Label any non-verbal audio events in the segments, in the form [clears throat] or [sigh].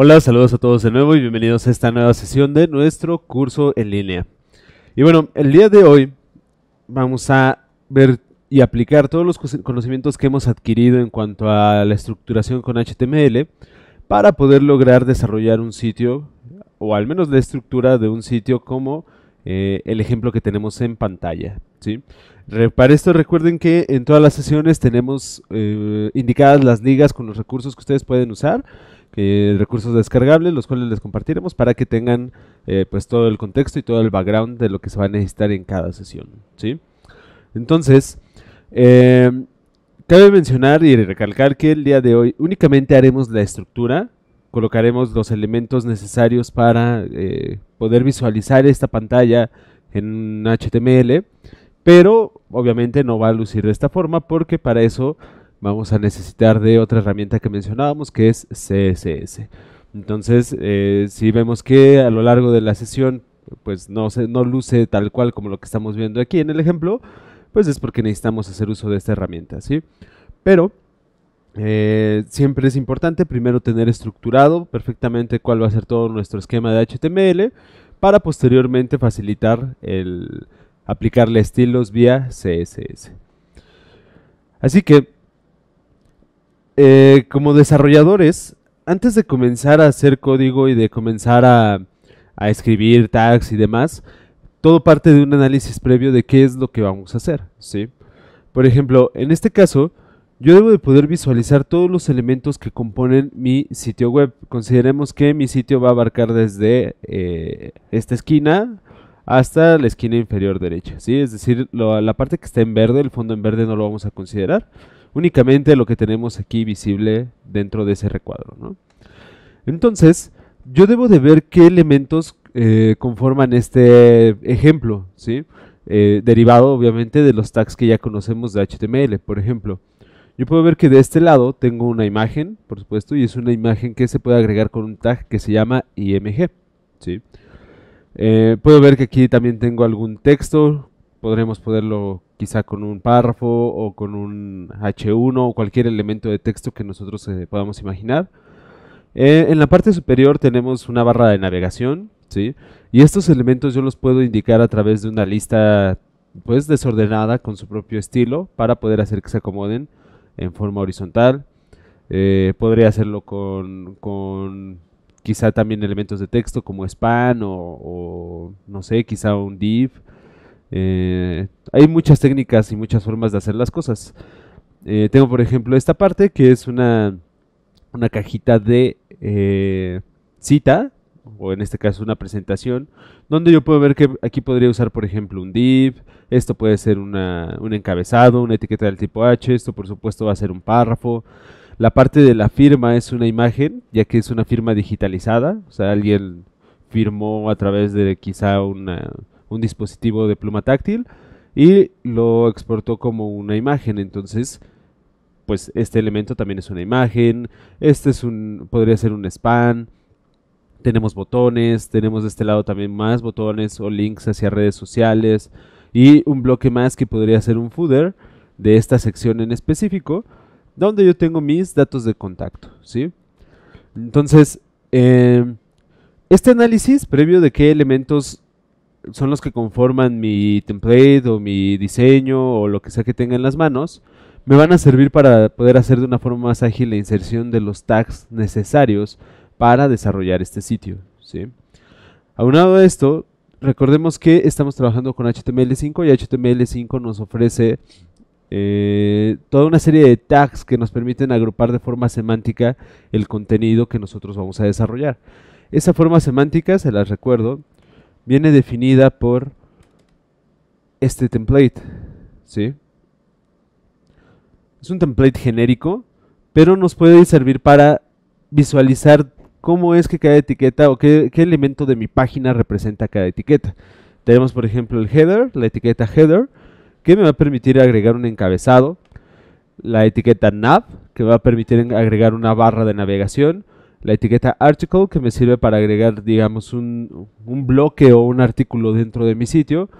Hola, saludos a todos de nuevo y bienvenidos a esta nueva sesión de nuestro curso en línea. Y bueno, el día de hoy vamos a ver y aplicar todos los conocimientos que hemos adquirido en cuanto a la estructuración con HTML para poder lograr desarrollar un sitio o al menos la estructura de un sitio como eh, el ejemplo que tenemos en pantalla. ¿sí? Para esto recuerden que en todas las sesiones tenemos eh, indicadas las ligas con los recursos que ustedes pueden usar recursos descargables, los cuales les compartiremos para que tengan eh, pues todo el contexto y todo el background de lo que se va a necesitar en cada sesión. ¿sí? Entonces, em, cabe mencionar y recalcar que el día de hoy únicamente haremos la estructura, colocaremos los elementos necesarios para eh, poder visualizar esta pantalla en HTML, pero obviamente no va a lucir de esta forma porque para eso vamos a necesitar de otra herramienta que mencionábamos que es CSS. Entonces, eh, si vemos que a lo largo de la sesión pues no, se, no luce tal cual como lo que estamos viendo aquí en el ejemplo, pues es porque necesitamos hacer uso de esta herramienta, ¿sí? Pero eh, siempre es importante primero tener estructurado perfectamente cuál va a ser todo nuestro esquema de HTML para posteriormente facilitar el aplicarle estilos vía CSS. Así que eh, como desarrolladores, antes de comenzar a hacer código y de comenzar a, escribir tags y demás, todo parte de un análisis previo de qué es lo que vamos a hacer, ¿sí? Por ejemplo, en este caso, yo debo de poder visualizar todos los elementos que componen mi sitio web. Consideremos que mi sitio va a abarcar desde eh, esta esquina hasta la esquina inferior derecha, ¿sí? Es decir, la parte que está en verde, el fondo en verde no lo vamos a considerar, únicamente lo que tenemos aquí visible dentro de ese recuadro. Entonces, yo debo de ver qué elementos eh, conforman este ejemplo, ¿sí? Eh, derivado obviamente de los tags que ya conocemos de HTML, por ejemplo. Yo puedo ver que de este lado tengo una imagen, por supuesto, y es una imagen que se puede agregar con un tag que se llama img. ¿sí? Eh, puedo ver que aquí también tengo algún texto, podremos poderlo quizá con un párrafo o con un H1 o cualquier elemento de texto que nosotros eh, podamos imaginar. Eh, en la parte superior tenemos una barra de navegación, ¿sí? Y estos elementos yo los puedo indicar a través de una lista pues desordenada con su propio estilo para poder hacer que se acomoden en forma horizontal. Eh, podría hacerlo con, quizá también elementos de texto como span o, o no sé, quizá un div eh, hay muchas técnicas y muchas formas de hacer las cosas. Eh, tengo, por ejemplo, esta parte que es una, una cajita de eh, cita, o en este caso una presentación, donde yo puedo ver que aquí podría usar, por ejemplo, un div, esto puede ser una, un encabezado, una etiqueta del tipo H, esto por supuesto va a ser un párrafo. La parte de la firma es una imagen, ya que es una firma digitalizada, o sea, alguien firmó a través de quizá una, un dispositivo de pluma táctil y lo exportó como una imagen. Entonces, pues este elemento también es una imagen, este es un, podría ser un span, tenemos botones, tenemos de este lado también más botones o links hacia redes sociales y un bloque más que podría ser un footer de esta sección en específico, donde yo tengo mis datos de contacto, ¿sí? Entonces, eh, este análisis previo de qué elementos son los que conforman mi template o mi diseño o lo que sea que tenga en las manos, me van a servir para poder hacer de una forma más ágil la inserción de los tags necesarios para desarrollar este sitio. ¿sí? Aunado a esto, recordemos que estamos trabajando con HTML5 y HTML5 nos ofrece eh, toda una serie de tags que nos permiten agrupar de forma semántica el contenido que nosotros vamos a desarrollar. Esa forma semántica, se las recuerdo, viene definida por este template, ¿sí? Es un template genérico, pero nos puede servir para visualizar cómo es que cada etiqueta o qué, elemento de mi página representa cada etiqueta. Tenemos, por ejemplo, el header, la etiqueta header, que me va a permitir agregar un encabezado, la etiqueta nav, que me va a permitir agregar una barra de navegación, la etiqueta article que me sirve para agregar, digamos, un, bloque o un artículo dentro de mi sitio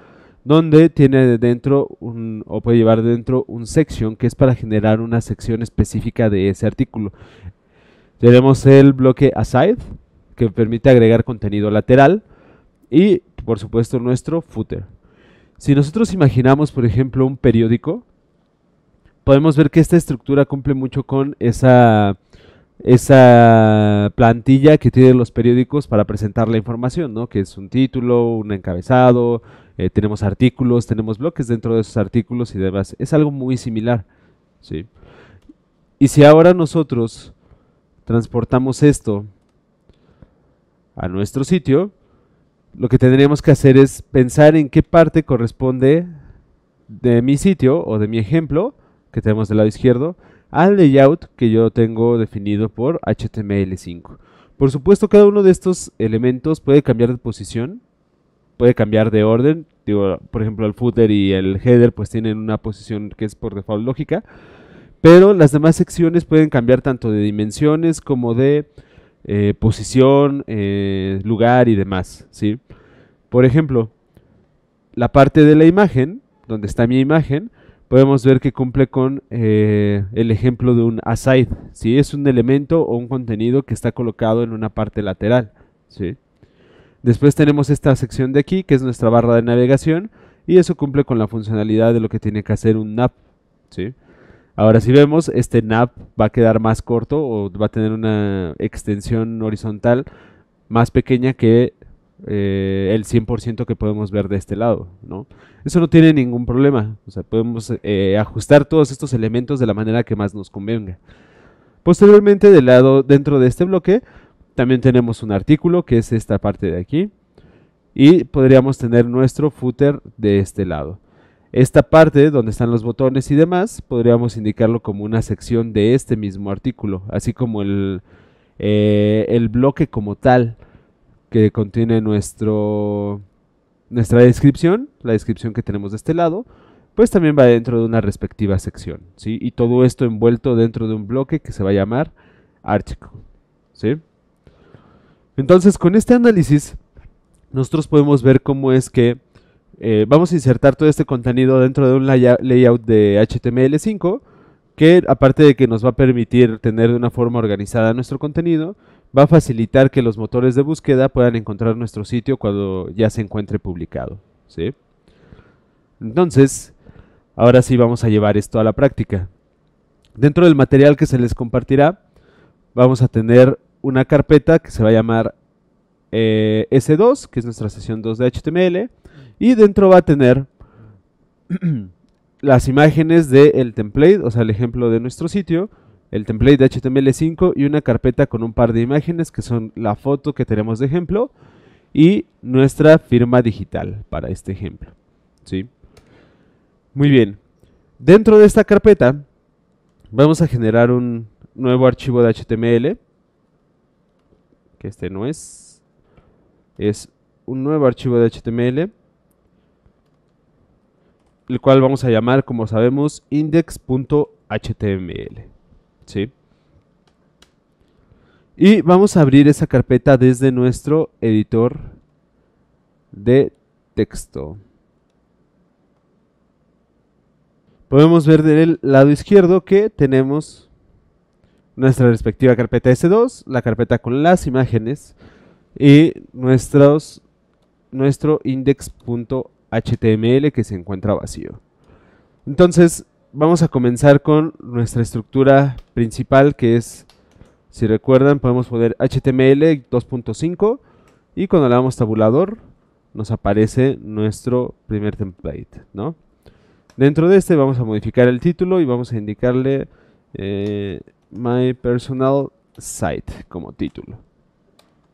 donde tiene dentro un, o puede llevar dentro un section que es para generar una sección específica de ese artículo. Tenemos el bloque aside que permite agregar contenido lateral y por supuesto nuestro footer. Si nosotros imaginamos por ejemplo un periódico, podemos ver que esta estructura cumple mucho con esa esa plantilla que tienen los periódicos para presentar la información, ¿no? Que es un título, un encabezado, eh, tenemos artículos, tenemos bloques dentro de esos artículos y demás. Es algo muy similar, ¿sí? Y si ahora nosotros transportamos esto a nuestro sitio, lo que tendríamos que hacer es pensar en qué parte corresponde de mi sitio o de mi ejemplo que tenemos del lado izquierdo al layout que yo tengo definido por HTML5. Por supuesto, cada uno de estos elementos puede cambiar de posición, puede cambiar de orden. Digo, por ejemplo, el footer y el header pues tienen una posición que es por default lógica, pero las demás secciones pueden cambiar tanto de dimensiones como de eh, posición, eh, lugar y demás. ¿sí? Por ejemplo, la parte de la imagen, donde está mi imagen, podemos ver que cumple con eh, el ejemplo de un aside, si es un elemento o un contenido que está colocado en una parte lateral. ¿sí? Después tenemos esta sección de aquí, que es nuestra barra de navegación, y eso cumple con la funcionalidad de lo que tiene que hacer un nav. Ahora si vemos, este nap va a quedar más corto o va a tener una extensión horizontal más pequeña que eh, el 100% que podemos ver de este lado, ¿no? Eso no tiene ningún problema, o sea, podemos eh, ajustar todos estos elementos de la manera que más nos convenga. Posteriormente, del lado dentro de este bloque, también tenemos un artículo que es esta parte de aquí y podríamos tener nuestro footer de este lado. Esta parte donde están los botones y demás, podríamos indicarlo como una sección de este mismo artículo, así como el eh, bloque como tal que contiene nuestro, nuestra descripción, la descripción que tenemos de este lado, pues también va dentro de una respectiva sección, ¿sí? Y todo esto envuelto dentro de un bloque que se va a llamar archico, ¿sí? Entonces, con este análisis, nosotros podemos ver cómo es que eh, vamos a insertar todo este contenido dentro de un layout de HTML5, que aparte de que nos va a permitir tener de una forma organizada nuestro contenido, va a facilitar que los motores de búsqueda puedan encontrar nuestro sitio cuando ya se encuentre publicado. ¿sí? Entonces, ahora sí vamos a llevar esto a la práctica. Dentro del material que se les compartirá, vamos a tener una carpeta que se va a llamar eh, S2, que es nuestra sesión 2 de HTML, y dentro va a tener [clears throat] las imágenes del template, o sea, el ejemplo de nuestro sitio, el template de HTML5 y una carpeta con un par de imágenes que son la foto que tenemos de ejemplo y nuestra firma digital para este ejemplo. ¿sí? Muy bien, dentro de esta carpeta vamos a generar un nuevo archivo de HTML, que este no es, es un nuevo archivo de HTML, el cual vamos a llamar, como sabemos, index.html. ¿sí? Y vamos a abrir esa carpeta desde nuestro editor de texto. Podemos ver del lado izquierdo que tenemos nuestra respectiva carpeta S2, la carpeta con las imágenes y nuestros, nuestro index.html que se encuentra vacío. Entonces, vamos a comenzar con nuestra estructura principal que es, si recuerdan, podemos poner HTML 2.5 y cuando le damos tabulador nos aparece nuestro primer template, ¿no? Dentro de este vamos a modificar el título y vamos a indicarle eh, My Personal Site como título.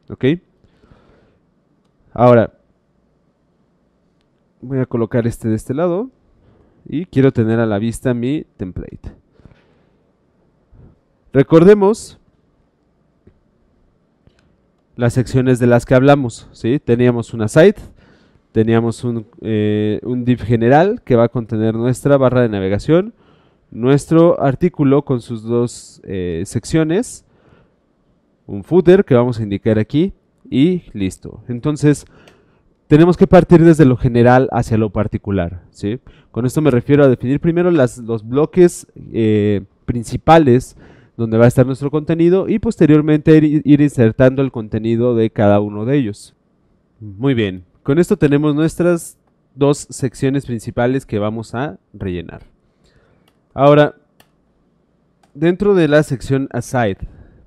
¿Ok? Ahora, voy a colocar este de este lado y quiero tener a la vista mi template. Recordemos las secciones de las que hablamos. ¿sí? Teníamos una site, teníamos un, eh, div general que va a contener nuestra barra de navegación, nuestro artículo con sus dos eh, secciones, un footer que vamos a indicar aquí y listo. Entonces, tenemos que partir desde lo general hacia lo particular. ¿sí? Con esto me refiero a definir primero los bloques eh, principales donde va a estar nuestro contenido y posteriormente ir, insertando el contenido de cada uno de ellos. Muy bien, con esto tenemos nuestras dos secciones principales que vamos a rellenar. Ahora, dentro de la sección Aside,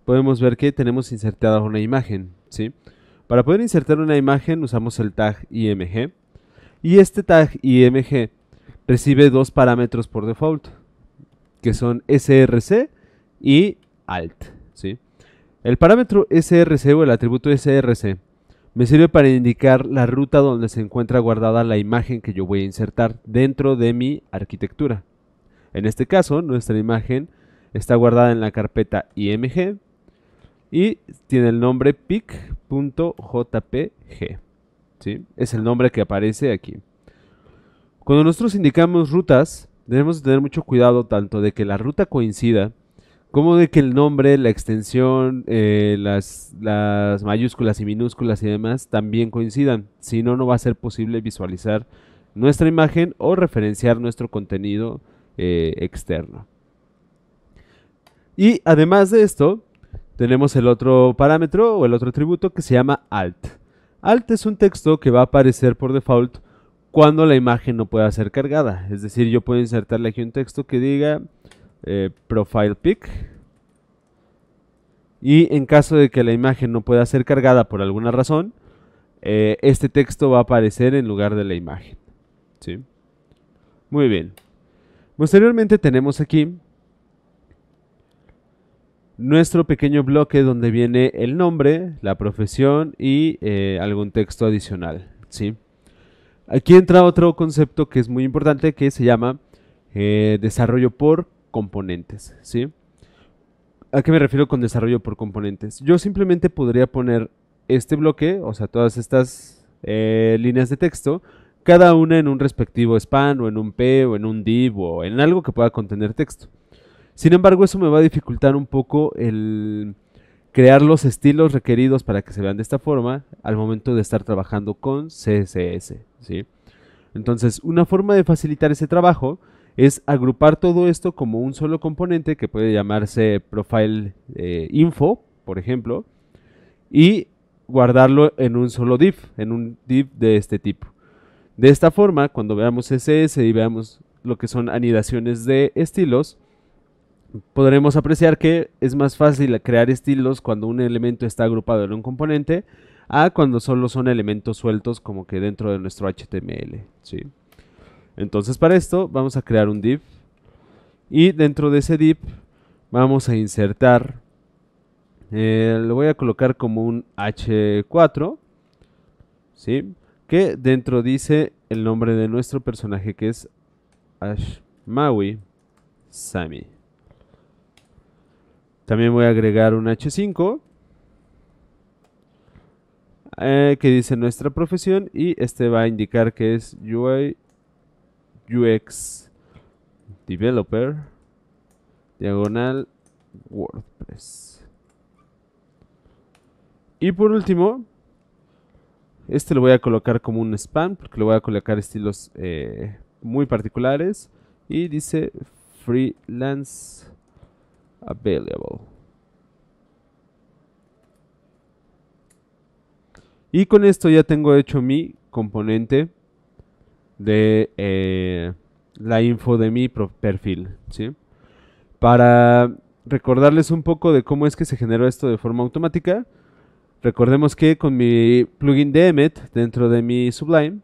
podemos ver que tenemos insertada una imagen, ¿sí? Para poder insertar una imagen usamos el tag img y este tag img recibe dos parámetros por default, que son src y alt. El parámetro src o el atributo src me sirve para indicar la ruta donde se encuentra guardada la imagen que yo voy a insertar dentro de mi arquitectura. En este caso, nuestra imagen está guardada en la carpeta img y tiene el nombre pic.jpg. ¿sí? Es el nombre que aparece aquí. Cuando nosotros indicamos rutas, debemos tener mucho cuidado tanto de que la ruta coincida, como de que el nombre, la extensión, eh, las, mayúsculas y minúsculas y demás también coincidan. Si no, no va a ser posible visualizar nuestra imagen o referenciar nuestro contenido eh, externo. Y además de esto, tenemos el otro parámetro o el otro atributo que se llama alt. Alt es un texto que va a aparecer por default cuando la imagen no pueda ser cargada. Es decir, yo puedo insertarle aquí un texto que diga eh, profile pic. Y en caso de que la imagen no pueda ser cargada por alguna razón, eh, este texto va a aparecer en lugar de la imagen. ¿sí? Muy bien. Posteriormente tenemos aquí nuestro pequeño bloque donde viene el nombre, la profesión y eh, algún texto adicional. ¿sí? Aquí entra otro concepto que es muy importante que se llama eh, desarrollo por componentes. ¿sí? ¿A qué me refiero con desarrollo por componentes? Yo simplemente podría poner este bloque, o sea, todas estas eh, líneas de texto, cada una en un respectivo span o en un P o en un div o en algo que pueda contener texto. Sin embargo, eso me va a dificultar un poco el crear los estilos requeridos para que se vean de esta forma al momento de estar trabajando con CSS. Entonces, una forma de facilitar ese trabajo es agrupar todo esto como un solo componente que puede llamarse profile eh, info, por ejemplo, y guardarlo en un solo div, en un div de este tipo. De esta forma, cuando veamos CSS y veamos lo que son anidaciones de estilos, podremos apreciar que es más fácil crear estilos cuando un elemento está agrupado en un componente a cuando solo son elementos sueltos como que dentro de nuestro HTML. ¿sí? Entonces para esto vamos a crear un div y dentro de ese div vamos a insertar, eh, lo voy a colocar como un H4, ¿sí? que dentro dice el nombre de nuestro personaje que es Maui Sami. También voy a agregar un H5 eh, que dice nuestra profesión y este va a indicar que es UI UX Developer diagonal WordPress. Y por último, este lo voy a colocar como un spam porque le voy a colocar estilos eh, muy particulares y dice freelance available. Y con esto ya tengo hecho mi componente de eh, la info de mi perfil. Para recordarles un poco de cómo es que se generó esto de forma automática, recordemos que con mi plugin de Emmet dentro de mi Sublime,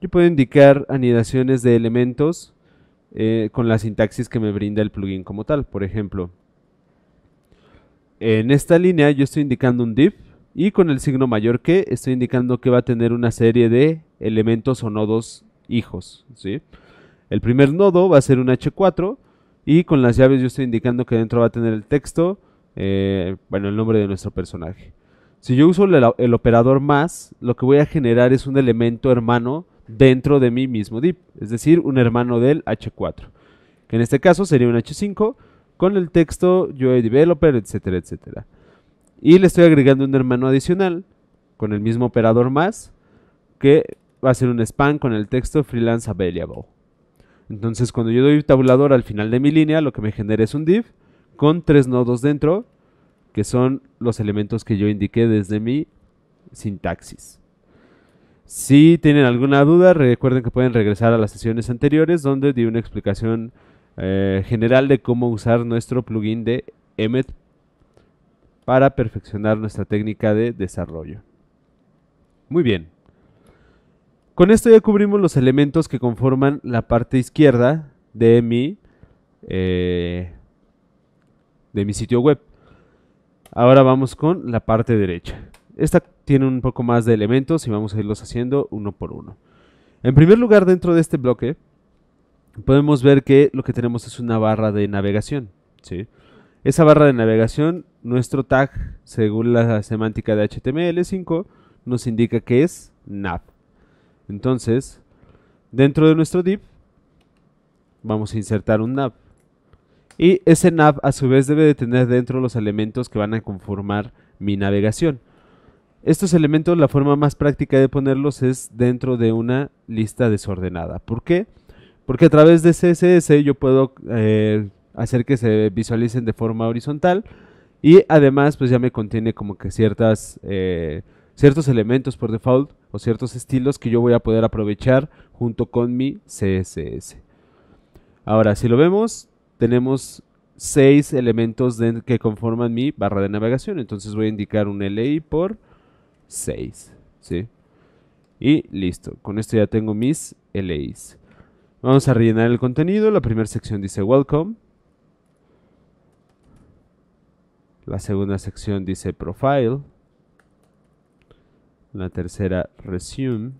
yo puedo indicar anidaciones de elementos eh, con la sintaxis que me brinda el plugin como tal. Por ejemplo, en esta línea yo estoy indicando un div y con el signo mayor que estoy indicando que va a tener una serie de elementos o nodos hijos. El primer nodo va a ser un H4 y con las llaves yo estoy indicando que dentro va a tener el texto, eh, bueno, el nombre de nuestro personaje. Si yo uso el, el, operador más, lo que voy a generar es un elemento hermano dentro de mi mismo div, es decir, un hermano del H4, que en este caso sería un H5 con el texto yo Developer, etcétera, etcétera. Y le estoy agregando un hermano adicional con el mismo operador más que va a ser un span con el texto freelance available. Entonces cuando yo doy tabulador al final de mi línea, lo que me genera es un div con tres nodos dentro, que son los elementos que yo indiqué desde mi sintaxis. Si tienen alguna duda, recuerden que pueden regresar a las sesiones anteriores donde di una explicación eh, general de cómo usar nuestro plugin de Emmet para perfeccionar nuestra técnica de desarrollo. Muy bien. Con esto ya cubrimos los elementos que conforman la parte izquierda de mi, eh, de mi sitio web. Ahora vamos con la parte derecha. Esta tiene un poco más de elementos y vamos a irlos haciendo uno por uno. En primer lugar, dentro de este bloque, podemos ver que lo que tenemos es una barra de navegación. ¿sí? Esa barra de navegación, nuestro tag, según la semántica de HTML5, nos indica que es nav. Entonces, dentro de nuestro div, vamos a insertar un nav. Y ese nav a su vez debe de tener dentro los elementos que van a conformar mi navegación. Estos elementos, la forma más práctica de ponerlos es dentro de una lista desordenada. ¿Por qué? Porque a través de CSS yo puedo eh, hacer que se visualicen de forma horizontal y además pues ya me contiene como que ciertas, eh, ciertos elementos por default o ciertos estilos que yo voy a poder aprovechar junto con mi CSS. Ahora, si lo vemos, tenemos seis elementos que conforman mi barra de navegación. Entonces voy a indicar un LI por 6. ¿sí? Y listo. Con esto ya tengo mis LIs. Vamos a rellenar el contenido. La primera sección dice Welcome. La segunda sección dice Profile. La tercera, Resume.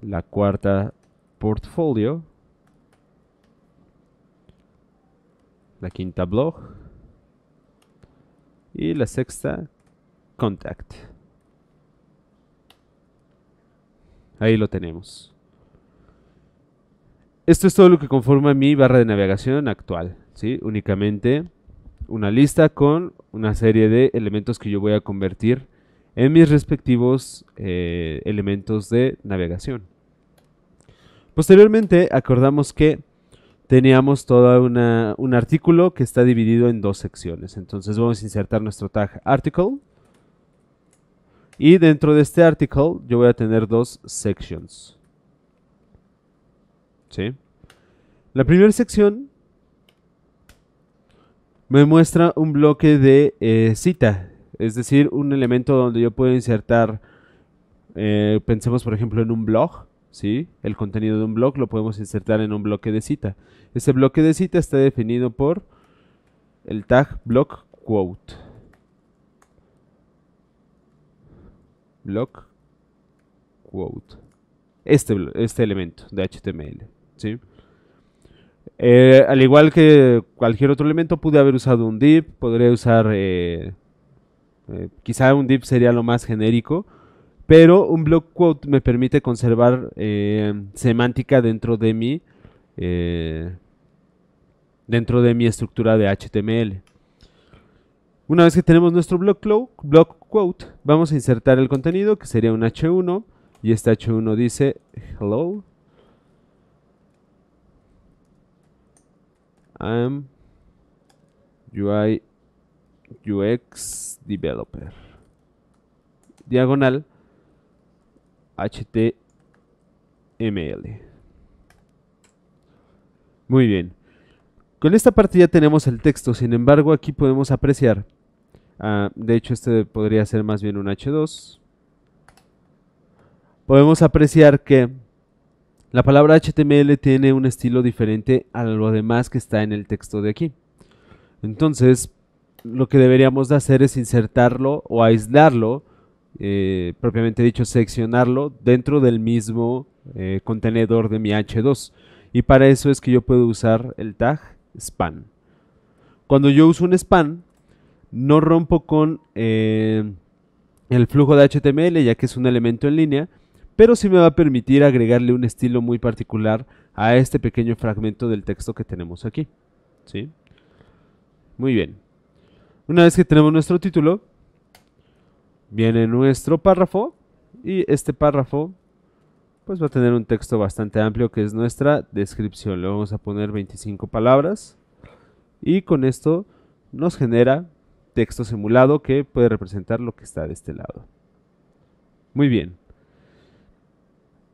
La cuarta, Portfolio. La quinta, Blog. Y la sexta, Contact. Ahí lo tenemos. Esto es todo lo que conforma mi barra de navegación actual. ¿sí? Únicamente una lista con una serie de elementos que yo voy a convertir en mis respectivos eh, elementos de navegación. Posteriormente acordamos que teníamos todo un artículo que está dividido en dos secciones. Entonces vamos a insertar nuestro tag article y dentro de este article yo voy a tener dos sections. ¿Sí? La primera sección me muestra un bloque de eh, cita, es decir, un elemento donde yo puedo insertar, eh, pensemos por ejemplo en un blog, ¿sí? el contenido de un blog lo podemos insertar en un bloque de cita. Ese bloque de cita está definido por el tag blog quote. block quote. Este, este elemento de HTML. Eh, al igual que cualquier otro elemento, pude haber usado un div, podría usar... Eh, eh, quizá un div sería lo más genérico, pero un block quote me permite conservar semántica dentro de mi... dentro de mi estructura de HTML. Una vez que tenemos nuestro block, quote, vamos a insertar el contenido, que sería un H1, y este H1 dice hello, I'm UI UX developer. Diagonal HTML. Muy bien. Con esta parte ya tenemos el texto, sin embargo aquí podemos apreciar Ah, de hecho, este podría ser más bien un H2. Podemos apreciar que la palabra HTML tiene un estilo diferente a lo demás que está en el texto de aquí. Entonces, lo que deberíamos de hacer es insertarlo o aislarlo, eh, propiamente dicho, seccionarlo dentro del mismo eh, contenedor de mi H2. Y para eso es que yo puedo usar el tag span. Cuando yo uso un span, no rompo con eh, el flujo de HTML ya que es un elemento en línea, pero sí me va a permitir agregarle un estilo muy particular a este pequeño fragmento del texto que tenemos aquí. ¿Sí? Muy bien. Una vez que tenemos nuestro título, viene nuestro párrafo y este párrafo pues va a tener un texto bastante amplio que es nuestra descripción. Le vamos a poner 25 palabras y con esto nos genera texto simulado que puede representar lo que está de este lado. Muy bien.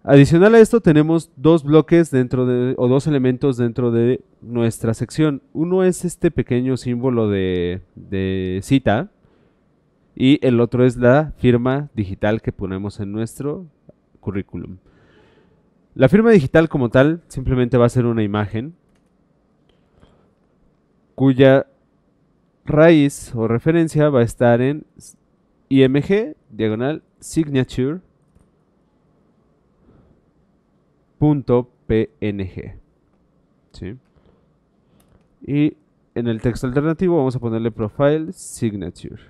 Adicional a esto tenemos dos bloques dentro de, o dos elementos dentro de nuestra sección. Uno es este pequeño símbolo de, de cita y el otro es la firma digital que ponemos en nuestro currículum. La firma digital como tal simplemente va a ser una imagen cuya raíz o referencia va a estar en img diagonal signature png y en el texto alternativo vamos a ponerle profile signature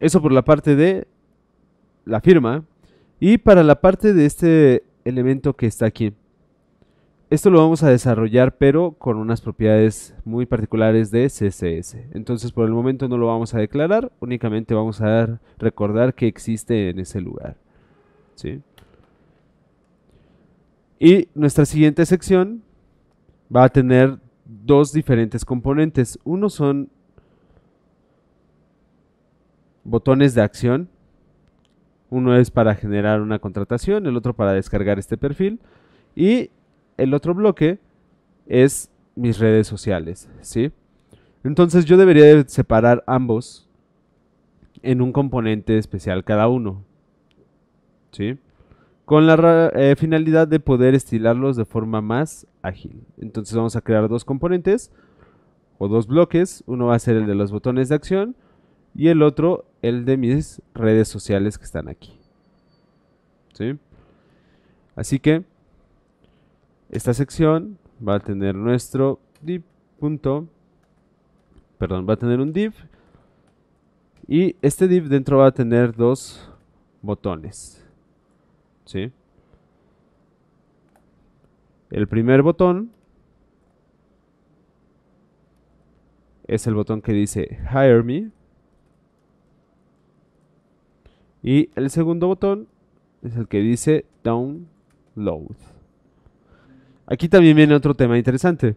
eso por la parte de la firma y para la parte de este elemento que está aquí esto lo vamos a desarrollar pero con unas propiedades muy particulares de CSS. Entonces por el momento no lo vamos a declarar, únicamente vamos a recordar que existe en ese lugar. ¿sí? Y nuestra siguiente sección va a tener dos diferentes componentes. Uno son botones de acción. Uno es para generar una contratación, el otro para descargar este perfil. Y el otro bloque es mis redes sociales, ¿sí? Entonces yo debería separar ambos en un componente especial cada uno, ¿sí? Con la eh, finalidad de poder estilarlos de forma más ágil. Entonces vamos a crear dos componentes o dos bloques. Uno va a ser el de los botones de acción y el otro el de mis redes sociales que están aquí. ¿Sí? Así que esta sección va a tener nuestro div punto, perdón, va a tener un div y este div dentro va a tener dos botones. El primer botón es el botón que dice Hire Me. Y el segundo botón es el que dice Download. Aquí también viene otro tema interesante.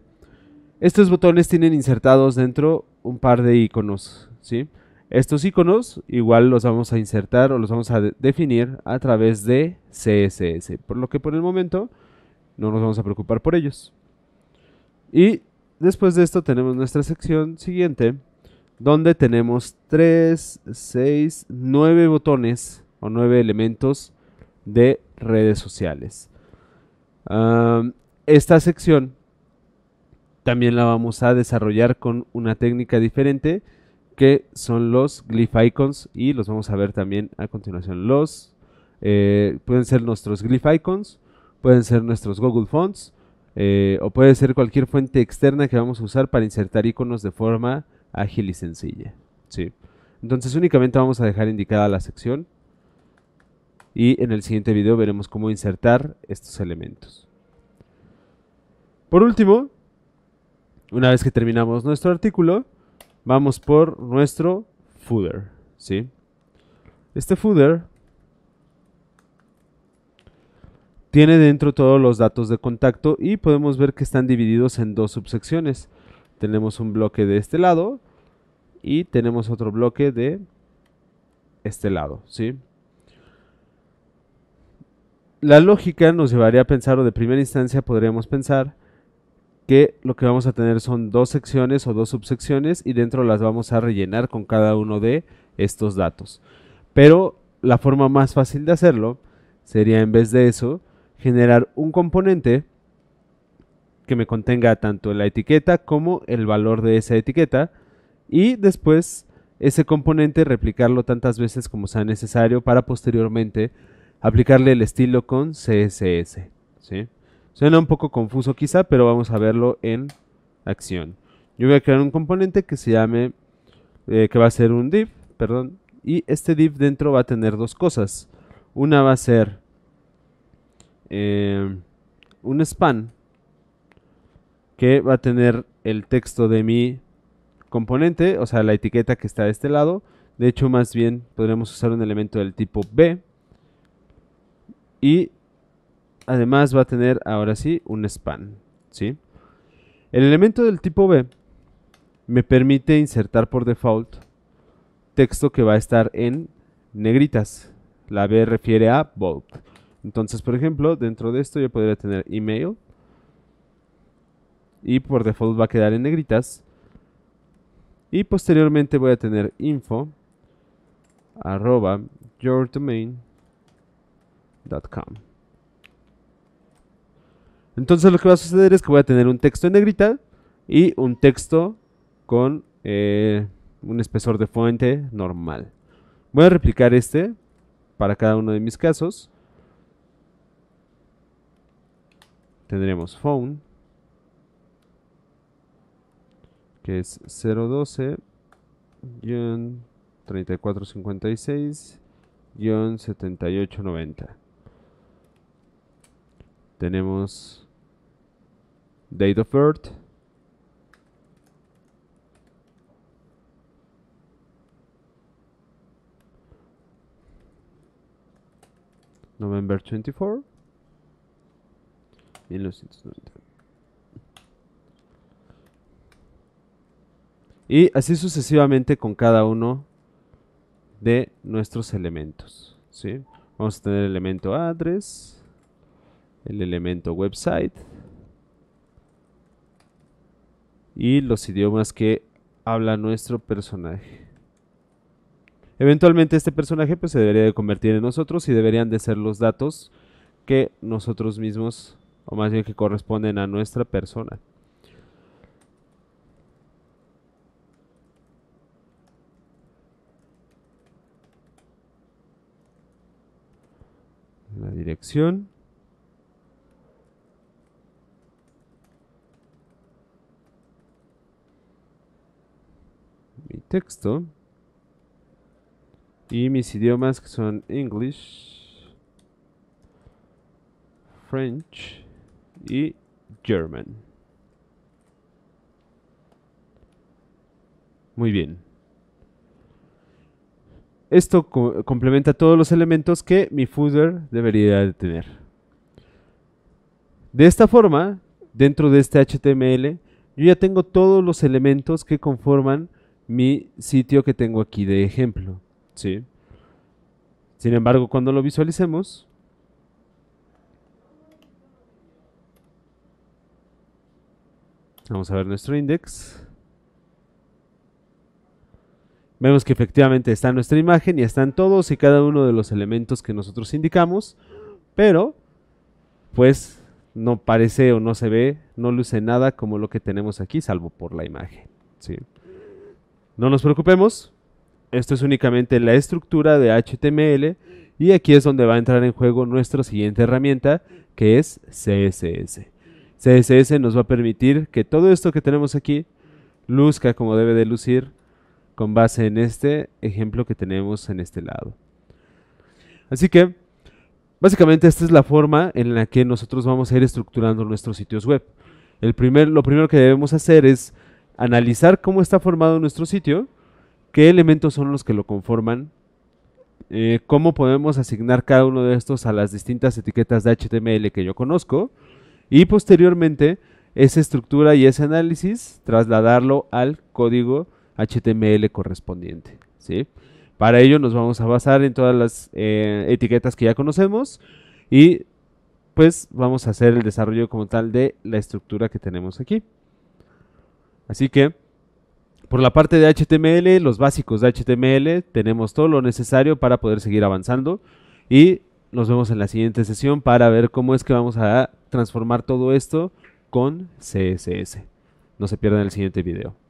Estos botones tienen insertados dentro un par de iconos, ¿sí? Estos iconos igual los vamos a insertar o los vamos a definir a través de CSS, por lo que por el momento no nos vamos a preocupar por ellos. Y después de esto tenemos nuestra sección siguiente, donde tenemos 3, 6, 9 botones o 9 elementos de redes sociales esta sección también la vamos a desarrollar con una técnica diferente que son los glyph icons y los vamos a ver también a continuación. Los eh, pueden ser nuestros glyph icons, pueden ser nuestros Google Fonts eh, o puede ser cualquier fuente externa que vamos a usar para insertar iconos de forma ágil y sencilla. ¿sí? Entonces únicamente vamos a dejar indicada la sección y en el siguiente video veremos cómo insertar estos elementos. Por último, una vez que terminamos nuestro artículo, vamos por nuestro footer, ¿sí? Este footer tiene dentro todos los datos de contacto y podemos ver que están divididos en dos subsecciones. Tenemos un bloque de este lado y tenemos otro bloque de este lado, ¿sí? La lógica nos llevaría a pensar, o de primera instancia podríamos pensar, que lo que vamos a tener son dos secciones o dos subsecciones y dentro las vamos a rellenar con cada uno de estos datos. Pero la forma más fácil de hacerlo sería en vez de eso generar un componente que me contenga tanto la etiqueta como el valor de esa etiqueta y después ese componente replicarlo tantas veces como sea necesario para posteriormente aplicarle el estilo con CSS. ¿sí? Suena un poco confuso quizá, pero vamos a verlo en acción. Yo voy a crear un componente que se llame, eh, que va a ser un div, perdón, y este div dentro va a tener dos cosas. Una va a ser eh, un span que va a tener el texto de mi componente, o sea, la etiqueta que está de este lado. De hecho, más bien podremos usar un elemento del tipo B. Y además va a tener ahora sí un span, ¿sí? El elemento del tipo B me permite insertar por default texto que va a estar en negritas. La B refiere a bold. Entonces, por ejemplo, dentro de esto yo podría tener email y por default va a quedar en negritas. Y posteriormente voy a tener info arroba yourdomain.com. Entonces lo que va a suceder es que voy a tener un texto en negrita y un texto con eh, un espesor de fuente normal. Voy a replicar este para cada uno de mis casos. Tendremos phone, que es 012-3456-7890. Tenemos date of birth, November 24, 1990. Y así sucesivamente con cada uno de nuestros elementos. ¿sí? Vamos a tener el elemento address, el elemento website, y los idiomas que habla nuestro personaje. Eventualmente este personaje pues, se debería de convertir en nosotros y deberían de ser los datos que nosotros mismos, o más bien que corresponden a nuestra persona. La dirección. texto. Y mis idiomas que son English, French y German. Muy bien. Esto complementa todos los elementos que mi footer debería de tener. De esta forma, dentro de este HTML, yo ya tengo todos los elementos que conforman mi sitio que tengo aquí de ejemplo. ¿sí? Sin embargo, cuando lo visualicemos, vamos a ver nuestro index. Vemos que efectivamente está nuestra imagen y están todos y cada uno de los elementos que nosotros indicamos, pero pues no parece o no se ve, no luce nada como lo que tenemos aquí, salvo por la imagen. ¿sí? No nos preocupemos, esto es únicamente la estructura de HTML y aquí es donde va a entrar en juego nuestra siguiente herramienta que es CSS. CSS nos va a permitir que todo esto que tenemos aquí luzca como debe de lucir con base en este ejemplo que tenemos en este lado. Así que, básicamente esta es la forma en la que nosotros vamos a ir estructurando nuestros sitios web. El primer, lo primero que debemos hacer es analizar cómo está formado nuestro sitio, qué elementos son los que lo conforman, eh, cómo podemos asignar cada uno de estos a las distintas etiquetas de HTML que yo conozco y posteriormente esa estructura y ese análisis trasladarlo al código HTML correspondiente. ¿sí? Para ello nos vamos a basar en todas las eh, etiquetas que ya conocemos y pues vamos a hacer el desarrollo como tal de la estructura que tenemos aquí. Así que por la parte de HTML, los básicos de HTML, tenemos todo lo necesario para poder seguir avanzando y nos vemos en la siguiente sesión para ver cómo es que vamos a transformar todo esto con CSS. No se pierdan el siguiente video.